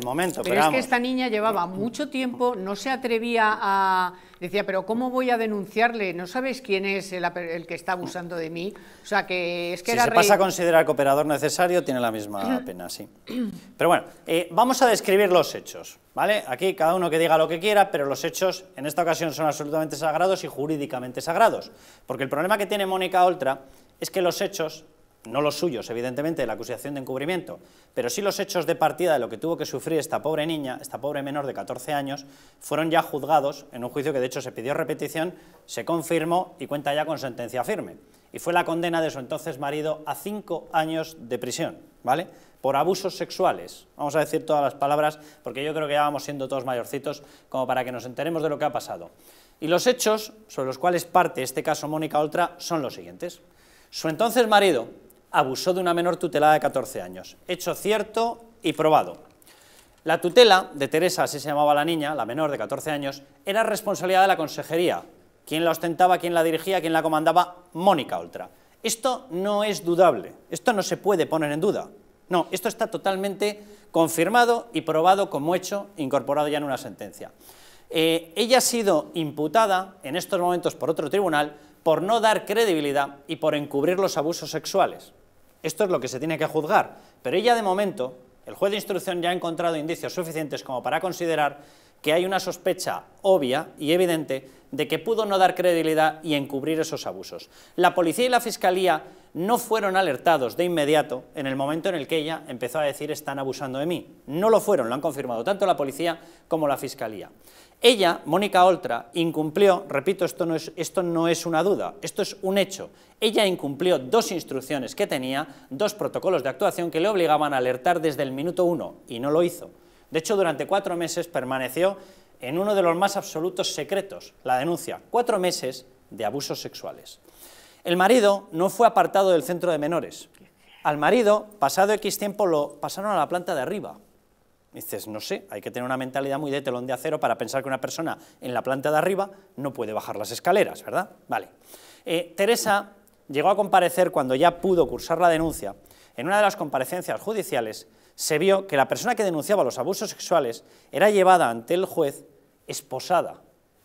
momento. Pero, es que esta niña llevaba mucho tiempo, no se atrevía a... Decía, pero ¿cómo voy a denunciarle? ¿No sabéis quién es el, que está abusando de mí? O sea, que es que era... Si se pasa a considerar cooperador necesario, tiene la misma pena, sí. Pero bueno, eh, vamos a describir los hechos, ¿vale? Aquí cada uno que diga lo que quiera, pero los hechos en esta ocasión son absolutamente sagrados y jurídicamente sagrados. Porque el problema que tiene Mónica Oltra es que los hechos no los suyos, evidentemente, la acusación de encubrimiento, pero sí los hechos de partida de lo que tuvo que sufrir esta pobre niña, esta pobre menor de 14 años, fueron ya juzgados en un juicio que de hecho se pidió repetición, se confirmó y cuenta ya con sentencia firme. Y fue la condena de su entonces marido a cinco años de prisión, ¿vale? Por abusos sexuales. Vamos a decir todas las palabras, porque yo creo que ya vamos siendo todos mayorcitos como para que nos enteremos de lo que ha pasado. Y los hechos sobre los cuales parte este caso Mónica Oltra son los siguientes. Su entonces marido, abusó de una menor tutelada de 14 años. Hecho cierto y probado. La tutela de Teresa, así se llamaba la niña, la menor de 14 años, era responsabilidad de la consejería. Quien la ostentaba, quien la dirigía, quien la comandaba, Mónica Oltra. Esto no es dudable, esto no se puede poner en duda. No, esto está totalmente confirmado y probado como hecho, incorporado ya en una sentencia. Eh, ella ha sido imputada en estos momentos por otro tribunal por no dar credibilidad y por encubrir los abusos sexuales. Esto es lo que se tiene que juzgar, pero ella de momento, el juez de instrucción ya ha encontrado indicios suficientes como para considerar que hay una sospecha obvia y evidente de que pudo no dar credibilidad y encubrir esos abusos. La policía y la fiscalía no fueron alertados de inmediato en el momento en el que ella empezó a decir están abusando de mí. No lo fueron, lo han confirmado tanto la policía como la fiscalía. Ella, Mónica Oltra, incumplió, repito, esto no, es, esto no es una duda, esto es un hecho. Ella incumplió dos instrucciones que tenía, dos protocolos de actuación que le obligaban a alertar desde el minuto uno y no lo hizo. De hecho, durante cuatro meses permaneció en uno de los más absolutos secretos, la denuncia, cuatro meses de abusos sexuales. El marido no fue apartado del centro de menores. Al marido, pasado X tiempo, lo pasaron a la planta de arriba. dices, no sé, hay que tener una mentalidad muy de telón de acero para pensar que una persona en la planta de arriba no puede bajar las escaleras, ¿verdad? Vale. Eh, Teresa llegó a comparecer cuando ya pudo cursar la denuncia. En una de las comparecencias judiciales se vio que la persona que denunciaba los abusos sexuales era llevada ante el juez esposada.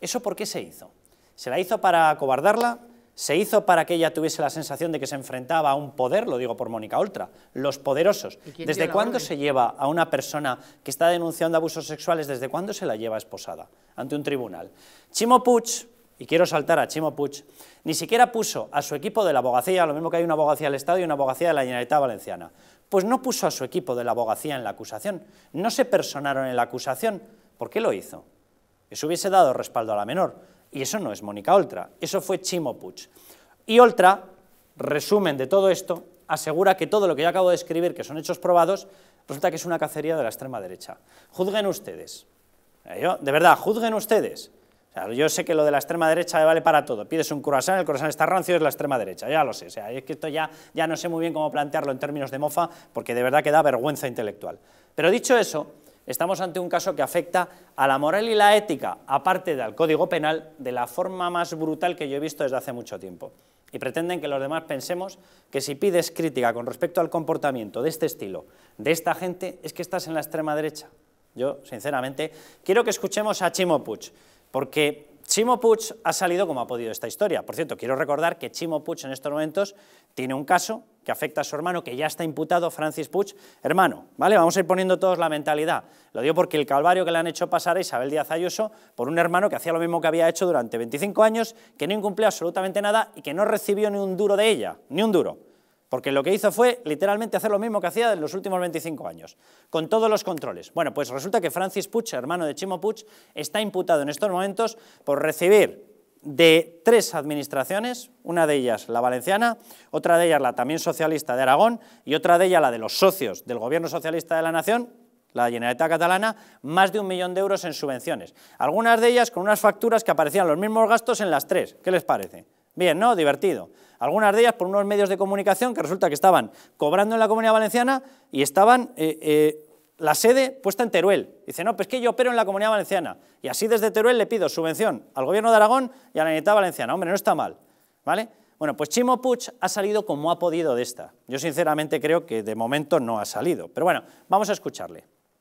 ¿Eso por qué se hizo? ¿Se la hizo para acobardarla? ¿Se hizo para que ella tuviese la sensación de que se enfrentaba a un poder? Lo digo por Mónica Oltra, los poderosos. ¿Desde cuándo se lleva a una persona que está denunciando abusos sexuales, desde cuándo se la lleva esposada ante un tribunal? Chimo Puch y quiero saltar a Chimo Puch. ni siquiera puso a su equipo de la abogacía, lo mismo que hay una abogacía del Estado y una abogacía de la Generalitat Valenciana, pues no puso a su equipo de la abogacía en la acusación, no se personaron en la acusación. ¿Por qué lo hizo? Eso hubiese dado respaldo a la menor, y eso no es Mónica Oltra, eso fue Chimo Puig. Y Oltra, resumen de todo esto, asegura que todo lo que yo acabo de escribir, que son hechos probados, resulta que es una cacería de la extrema derecha. Juzguen ustedes. de verdad, juzguen ustedes yo sé que lo de la extrema derecha vale para todo. Pides un croissant, el croissant está rancio, es la extrema derecha, ya lo sé. sea, es que esto ya, ya no sé muy bien cómo plantearlo en términos de mofa, porque de verdad que da vergüenza intelectual. Pero dicho eso, estamos ante un caso que afecta a la moral y la ética, aparte del Código Penal, de la forma más brutal que yo he visto desde hace mucho tiempo. Y pretenden que los demás pensemos que si pides crítica con respecto al comportamiento de este estilo, de esta gente, es que estás en la extrema derecha. Yo, sinceramente, quiero que escuchemos a Chimo Puig, porque Chimo Puig ha salido como ha podido esta historia. Por cierto, quiero recordar que Chimo Puig en estos momentos tiene un caso que afecta a su hermano, que ya está imputado, Francis Puig, hermano, ¿vale? Vamos a ir poniendo todos la mentalidad. Lo digo porque el calvario que le han hecho pasar a Isabel Díaz Ayuso por un hermano que hacía lo mismo que había hecho durante 25 años, que no incumplió absolutamente nada y que no recibió ni un duro de ella, ni un duro. Porque lo que hizo fue literalmente hacer lo mismo que hacía en los últimos 25 años, con todos los controles. Bueno, pues resulta que Francis Puch, hermano de Chimo Puch, está imputado en estos momentos por recibir de tres administraciones, una de ellas la valenciana, otra de ellas la también socialista de Aragón y otra de ellas la de los socios del gobierno socialista de la nación, la Generalitat Catalana, más de un millón de euros en subvenciones. Algunas de ellas con unas facturas que aparecían los mismos gastos en las tres. ¿Qué les parece? Bien, ¿no? Divertido. Algunas de ellas por unos medios de comunicación que resulta que estaban cobrando en la Comunidad Valenciana y estaban eh, eh, la sede puesta en Teruel. Dice, no, pues que yo opero en la Comunidad Valenciana. Y así desde Teruel le pido subvención al Gobierno de Aragón y a la Unidad Valenciana. Hombre, no está mal, ¿vale? Bueno, pues Chimo Puch ha salido como ha podido de esta. Yo sinceramente creo que de momento no ha salido. Pero bueno, vamos a escucharle.